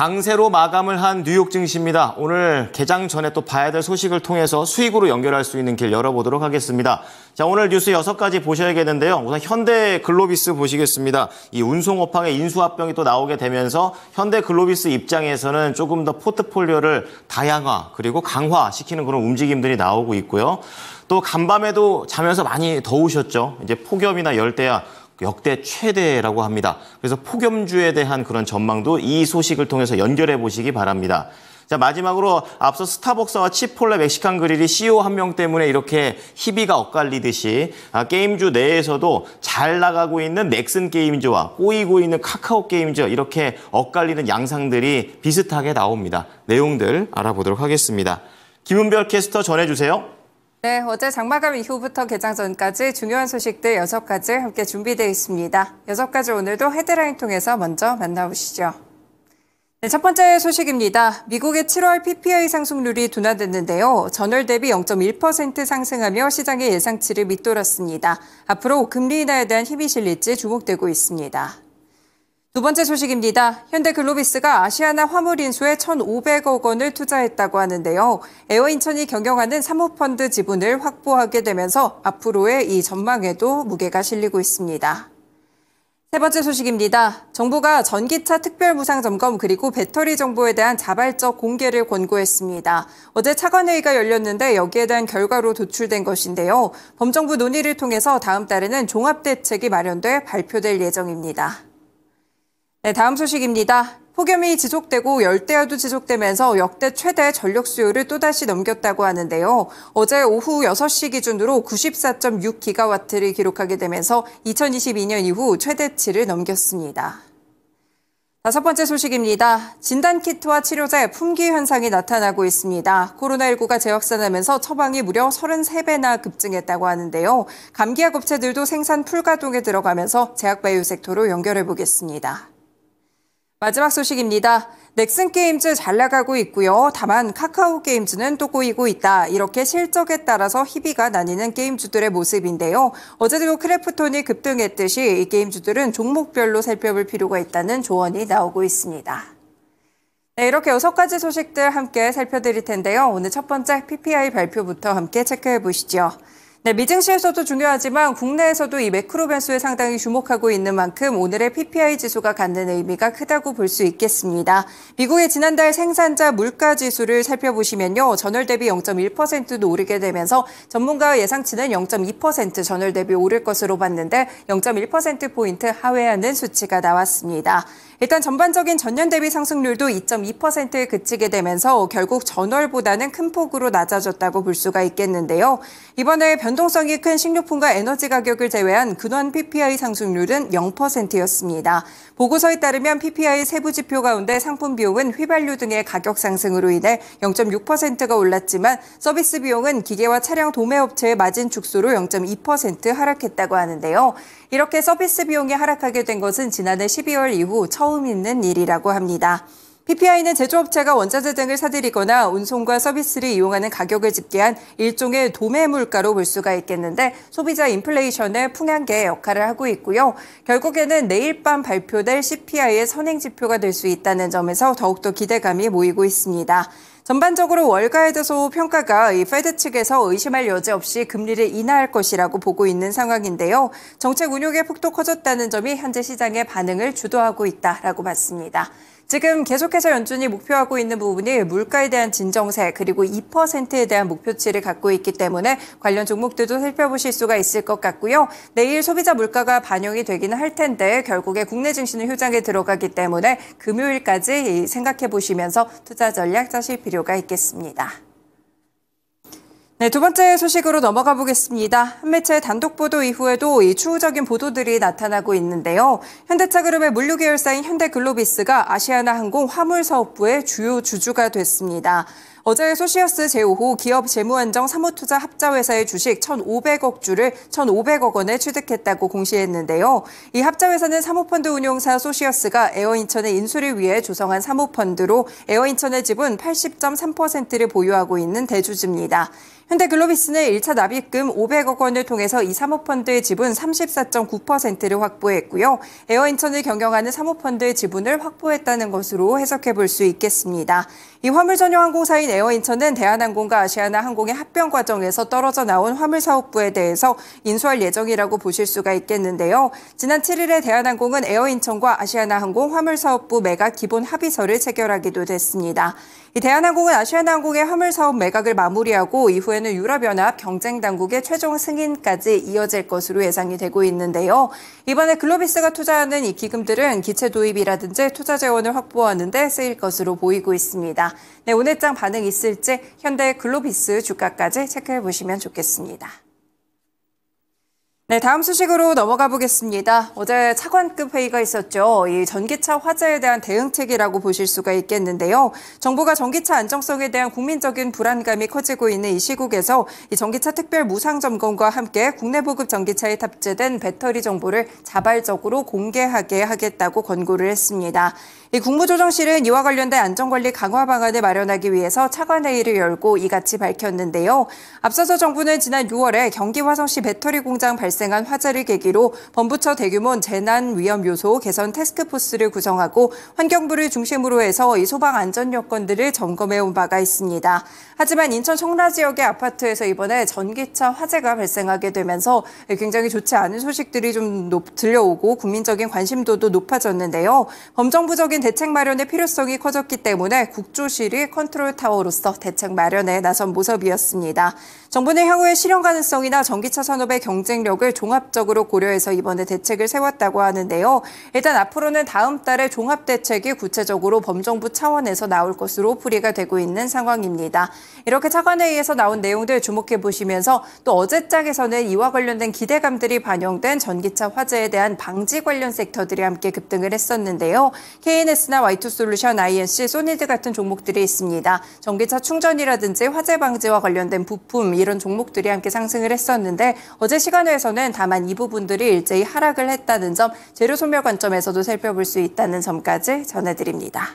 강세로 마감을 한 뉴욕 증시입니다. 오늘 개장 전에 또 봐야 될 소식을 통해서 수익으로 연결할 수 있는 길 열어보도록 하겠습니다. 자, 오늘 뉴스 여섯 가지 보셔야겠는데요. 우선 현대 글로비스 보시겠습니다. 이 운송업황의 인수합병이 또 나오게 되면서 현대 글로비스 입장에서는 조금 더 포트폴리오를 다양화 그리고 강화시키는 그런 움직임들이 나오고 있고요. 또 간밤에도 자면서 많이 더우셨죠. 이제 폭염이나 열대야 역대 최대라고 합니다. 그래서 폭염주에 대한 그런 전망도 이 소식을 통해서 연결해 보시기 바랍니다. 자, 마지막으로 앞서 스타벅스와 치폴레 멕시칸 그릴이 CEO 한 명 때문에 이렇게 희비가 엇갈리듯이 아, 게임주 내에서도 잘 나가고 있는 넥슨 게임즈와 꼬이고 있는 카카오 게임즈 이렇게 엇갈리는 양상들이 비슷하게 나옵니다. 내용들 알아보도록 하겠습니다. 김은별 캐스터 전해주세요. 네, 어제 장마감 이후부터 개장 전까지 중요한 소식들 여섯 가지 함께 준비되어 있습니다. 여섯 가지 오늘도 헤드라인 통해서 먼저 만나보시죠. 네, 첫 번째 소식입니다. 미국의 7월 PPI 상승률이 둔화됐는데요. 전월 대비 0.1% 상승하며 시장의 예상치를 밑돌았습니다. 앞으로 금리 인하에 대한 힘이 실릴지 주목되고 있습니다. 두 번째 소식입니다. 현대글로비스가 아시아나 화물 인수에 1,500억 원을 투자했다고 하는데요. 에어인천이 경영하는 사모펀드 지분을 확보하게 되면서 앞으로의 이 전망에도 무게가 실리고 있습니다. 세 번째 소식입니다. 정부가 전기차 특별 무상 점검 그리고 배터리 정보에 대한 자발적 공개를 권고했습니다. 어제 차관회의가 열렸는데 여기에 대한 결과로 도출된 것인데요. 범정부 논의를 통해서 다음 달에는 종합 대책이 마련돼 발표될 예정입니다. 네, 다음 소식입니다. 폭염이 지속되고 열대야도 지속되면서 역대 최대 전력 수요를 또다시 넘겼다고 하는데요. 어제 오후 6시 기준으로 94.6기가와트를 기록하게 되면서 2022년 이후 최대치를 넘겼습니다. 다섯 번째 소식입니다. 진단키트와 치료제 품귀 현상이 나타나고 있습니다. 코로나19가 재확산하면서 처방이 무려 33배나 급증했다고 하는데요. 감기약 업체들도 생산 풀가동에 들어가면서 제약바이오 섹터로 연결해 보겠습니다. 마지막 소식입니다. 넥슨 게임즈 잘 나가고 있고요. 다만 카카오 게임즈는 또 꼬이고 있다. 이렇게 실적에 따라서 희비가 나뉘는 게임주들의 모습인데요. 어제도 크래프톤이 급등했듯이 이 게임주들은 종목별로 살펴볼 필요가 있다는 조언이 나오고 있습니다. 네, 이렇게 여섯 가지 소식들 함께 살펴드릴 텐데요. 오늘 첫 번째 PPI 발표부터 함께 체크해 보시죠. 네, 미증시에서도 중요하지만 국내에서도 이 매크로 변수에 상당히 주목하고 있는 만큼 오늘의 PPI 지수가 갖는 의미가 크다고 볼 수 있겠습니다. 미국의 지난달 생산자 물가 지수를 살펴보시면요. 전월 대비 0.1%도 오르게 되면서 전문가 예상치는 0.2% 전월 대비 오를 것으로 봤는데 0.1%포인트 하회하는 수치가 나왔습니다. 일단 전반적인 전년 대비 상승률도 2.2%에 그치게 되면서 결국 전월보다는 큰 폭으로 낮아졌다고 볼 수가 있겠는데요. 이번에 변 변동성이 큰 식료품과 에너지 가격을 제외한 근원 PPI 상승률은 0%였습니다. 보고서에 따르면 PPI 세부 지표 가운데 상품 비용은 휘발유 등의 가격 상승으로 인해 0.6%가 올랐지만 서비스 비용은 기계와 차량 도매업체의 마진 축소로 0.2% 하락했다고 하는데요. 이렇게 서비스 비용이 하락하게 된 것은 지난해 12월 이후 처음 있는 일이라고 합니다. PPI는 제조업체가 원자재 등을 사들이거나 운송과 서비스를 이용하는 가격을 집계한 일종의 도매 물가로 볼 수가 있겠는데 소비자 인플레이션의 풍향계 역할을 하고 있고요. 결국에는 내일 밤 발표될 CPI의 선행 지표가 될 수 있다는 점에서 더욱더 기대감이 모이고 있습니다. 전반적으로 월가에 대소서 평가가 이 페드 측에서 의심할 여지 없이 금리를 인하할 것이라고 보고 있는 상황인데요. 정책 운용의 폭도 커졌다는 점이 현재 시장의 반응을 주도하고 있다라고 봤습니다. 지금 계속해서 연준이 목표하고 있는 부분이 물가에 대한 진정세 그리고 2%에 대한 목표치를 갖고 있기 때문에 관련 종목들도 살펴보실 수가 있을 것 같고요. 내일 소비자 물가가 반영이 되기는 할 텐데 결국에 국내 증시는 휴장에 들어가기 때문에 금요일까지 생각해 보시면서 투자 전략 짜실 필요가 있겠습니다. 네, 두 번째 소식으로 넘어가 보겠습니다. 한매체 단독 보도 이후에도 이 추후적인 보도들이 나타나고 있는데요. 현대차그룹의 물류계열사인 현대글로비스가 아시아나항공 화물사업부의 주요 주주가 됐습니다. 어제 소시어스 제5호 기업 재무안정 사모투자 합자회사의 주식 1,500억 주를 1,500억 원에 취득했다고 공시했는데요. 이 합자회사는 사모펀드 운용사 소시어스가 에어인천의 인수를 위해 조성한 사모펀드로 에어인천의 지분 80.3%를 보유하고 있는 대주주입니다. 현대글로비스는 1차 납입금 500억 원을 통해서 이 사모펀드의 지분 34.9%를 확보했고요. 에어인천을 경영하는 사모펀드의 지분을 확보했다는 것으로 해석해 볼 수 있겠습니다. 이 화물 전용 항공사인 에어인천은 대한항공과 아시아나 항공의 합병 과정에서 떨어져 나온 화물 사업부에 대해서 인수할 예정이라고 보실 수가 있겠는데요. 지난 7일에 대한항공은 에어인천과 아시아나 항공 화물 사업부 매각 기본 합의서를 체결하기도 됐습니다. 이 대한항공은 아시아나 항공의 화물 사업 매각을 마무리하고 이후에 올해는 유럽연합 경쟁당국의 최종 승인까지 이어질 것으로 예상이 되고 있는데요. 이번에 글로비스가 투자하는 이 기금들은 기체 도입이라든지 투자 재원을 확보하는데 쓰일 것으로 보이고 있습니다. 네, 오늘장 반응 있을지 현대 글로비스 주가까지 체크해 보시면 좋겠습니다. 네, 다음 소식으로 넘어가 보겠습니다. 어제 차관급 회의가 있었죠. 이 전기차 화재에 대한 대응책이라고 보실 수가 있겠는데요. 정부가 전기차 안정성에 대한 국민적인 불안감이 커지고 있는 이 시국에서 이 전기차 특별 무상 점검과 함께 국내 보급 전기차에 탑재된 배터리 정보를 자발적으로 공개하게 하겠다고 권고를 했습니다. 이 국무조정실은 이와 관련된 안전관리 강화 방안을 마련하기 위해서 차관회의를 열고 이같이 밝혔는데요. 앞서서 정부는 지난 6월에 경기 화성시 배터리 공장 발생 발생한 화재를 계기로 범부처 대규모 재난 위험 요소 개선 테스크포스를 구성하고 환경부를 중심으로 해서 이 소방 안전 여건들을 점검해 온 바가 있습니다. 하지만 인천 송라 지역의 아파트에서 이번에 전기차 화재가 발생하게 되면서 굉장히 좋지 않은 소식들이 좀 들려오고 국민적인 관심도도 높아졌는데요. 범정부적인 대책 마련의 필요성이 커졌기 때문에 국조실이 컨트롤 타워로서 대책 마련에 나선 모습이었습니다. 정부는 향후에 실현 가능성이나 전기차 산업의 경쟁력을 요소를 종합적으로 고려해서 이번에 대책을 세웠다고 하는데요. 일단 앞으로는 다음 달에 종합 대책이 구체적으로 범정부 차원에서 나올 것으로 풀이가 되고 있는 상황입니다. 이렇게 차관회의에서 나온 내용들 주목해 보시면서 또 어제 짝에서는 이와 관련된 기대감들이 반영된 전기차 화재에 대한 방지 관련 섹터들이 함께 급등을 했었는데요. KNS나 Y2솔루션, INC, 소니드 같은 종목들이 있습니다. 전기차 충전이라든지 화재 방지와 관련된 부품 이런 종목들이 함께 상승을 했었는데 어제 시간회에서는 경우는 다만 이 부분들이 일제히 하락을 했다는 점, 재료 소멸 관점에서도 살펴볼 수 있다는 점까지 전해드립니다.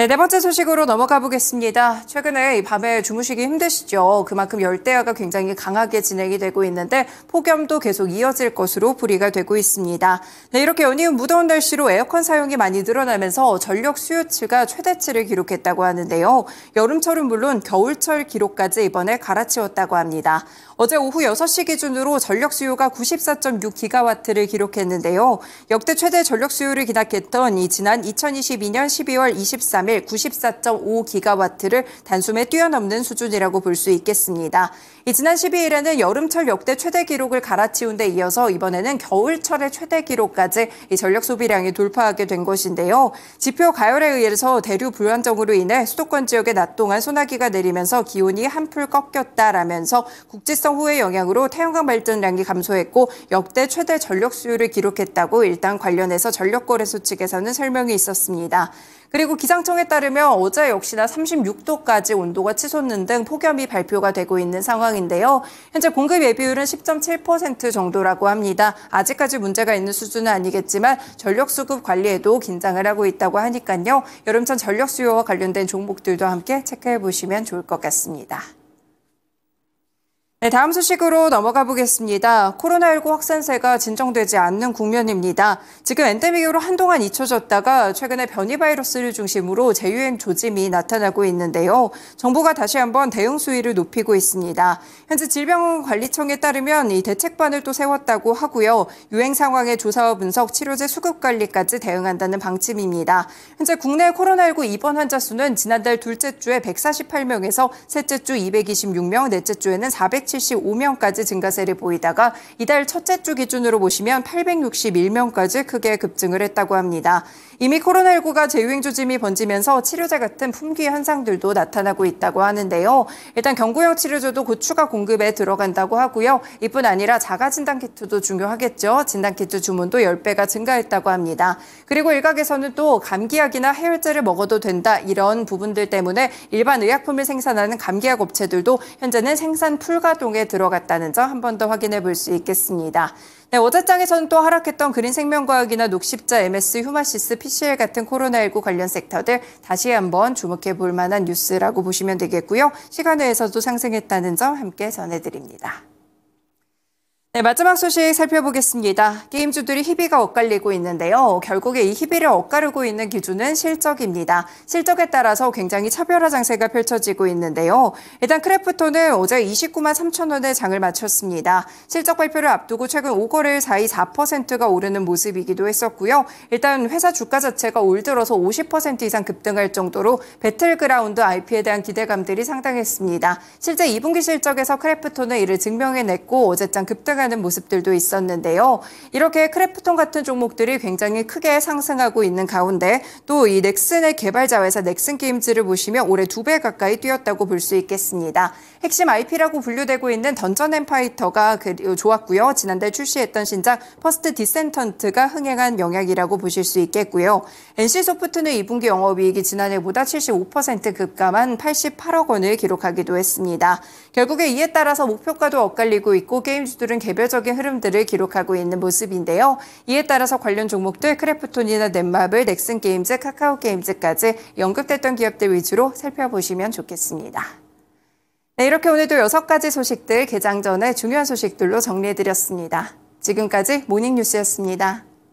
네, 네 번째 소식으로 넘어가 보겠습니다. 최근에 밤에 주무시기 힘드시죠? 그만큼 열대야가 굉장히 강하게 진행이 되고 있는데 폭염도 계속 이어질 것으로 불이가 되고 있습니다. 네, 이렇게 연이은 무더운 날씨로 에어컨 사용이 많이 늘어나면서 전력 수요치가 최대치를 기록했다고 하는데요. 여름철은 물론 겨울철 기록까지 이번에 갈아치웠다고 합니다. 어제 오후 6시 기준으로 전력 수요가 94.6기가와트를 기록했는데요. 역대 최대 전력 수요를 기록했던 이 지난 2022년 12월 23일 3일 94.5기가와트를 단숨에 뛰어넘는 수준이라고 볼 수 있겠습니다. 지난 12일에는 여름철 역대 최대 기록을 갈아치운 데 이어서 이번에는 겨울철의 최대 기록까지 전력 소비량이 돌파하게 된 것인데요. 지표 가열에 의해서 대류 불안정으로 인해 수도권 지역에 낮 동안 소나기가 내리면서 기온이 한풀 꺾였다라면서 국지성 호의 영향으로 태양광 발전량이 감소했고 역대 최대 전력 수요를 기록했다고 일단 관련해서 전력거래소 측에서는 설명이 있었습니다. 그리고 기상청에 따르면 어제 역시나 36도까지 온도가 치솟는 등 폭염이 발표가 되고 있는 상황인데요. 현재 공급 예비율은 10.7% 정도라고 합니다. 아직까지 문제가 있는 수준은 아니겠지만 전력 수급 관리에도 긴장을 하고 있다고 하니까요. 여름철 전력 수요와 관련된 종목들도 함께 체크해 보시면 좋을 것 같습니다. 네, 다음 소식으로 넘어가 보겠습니다. 코로나19 확산세가 진정되지 않는 국면입니다. 지금 엔데믹으로 한동안 잊혀졌다가 최근에 변이 바이러스를 중심으로 재유행 조짐이 나타나고 있는데요. 정부가 다시 한번 대응 수위를 높이고 있습니다. 현재 질병관리청에 따르면 이 대책반을 또 세웠다고 하고요. 유행 상황의 조사와 분석, 치료제 수급 관리까지 대응한다는 방침입니다. 현재 국내 코로나19 입원 환자 수는 지난달 둘째 주에 148명에서 셋째 주 226명, 넷째 주에는 400 875명까지 증가세를 보이다가 이달 첫째 주 기준으로 보시면 861명까지 크게 급증을 했다고 합니다. 이미 코로나19가 재유행 조짐이 번지면서 치료제 같은 품귀 현상들도 나타나고 있다고 하는데요. 일단 경구용 치료제도 곧 추가 공급에 들어간다고 하고요. 이뿐 아니라 자가 진단 키트도 중요하겠죠. 진단 키트 주문도 10배가 증가했다고 합니다. 그리고 일각에서는 또 감기약이나 해열제를 먹어도 된다 이런 부분들 때문에 일반 의약품을 생산하는 감기약 업체들도 현재는 생산 풀가동에 들어갔다는 점 한 번 더 확인해 볼 수 있겠습니다. 네, 어제장에서는 또 하락했던 그린생명과학이나 녹십자, MS, 휴마시스, PCL 같은 코로나19 관련 섹터들 다시 한번 주목해 볼 만한 뉴스라고 보시면 되겠고요. 시간 외에서도 상승했다는 점 함께 전해드립니다. 네, 마지막 소식 살펴보겠습니다. 게임주들이 희비가 엇갈리고 있는데요. 결국에 이 희비를 엇가르고 있는 기준은 실적입니다. 실적에 따라서 굉장히 차별화 장세가 펼쳐지고 있는데요. 일단 크래프톤은 어제 29만 3천 원에 장을 마쳤습니다. 실적 발표를 앞두고 최근 5거래일 사이 4%가 오르는 모습이기도 했었고요. 일단 회사 주가 자체가 올 들어서 50% 이상 급등할 정도로 배틀그라운드 IP에 대한 기대감들이 상당했습니다. 실제 2분기 실적에서 크래프톤은 이를 증명해냈고 어제장 급등 상승하는 모습들도 있었는데요. 이렇게 크래프톤 같은 종목들이 굉장히 크게 상승하고 있는 가운데 또 이 넥슨의 개발자 회사 넥슨게임즈를 보시면 올해 두 배 가까이 뛰었다고 볼 수 있겠습니다. 핵심 IP라고 분류되고 있는 던전 앤 파이터가 좋았고요. 지난달 출시했던 신작 퍼스트 디센턴트가 흥행한 영향이라고 보실 수 있겠고요. NC소프트는 2분기 영업이익이 지난해보다 75% 급감한 88억 원을 기록하기도 했습니다. 결국에 이에 따라서 목표가도 엇갈리고 있고 게임주들은 계속 개별적인 흐름들을 기록하고 있는 모습인데요. 이에 따라서 관련 종목들 크래프톤이나 넷마블, 넥슨게임즈, 카카오게임즈까지 언급됐던 기업들 위주로 살펴보시면 좋겠습니다. 네, 이렇게 오늘도 여섯 가지 소식들 개장 전에 중요한 소식들로 정리해드렸습니다. 지금까지 모닝뉴스였습니다.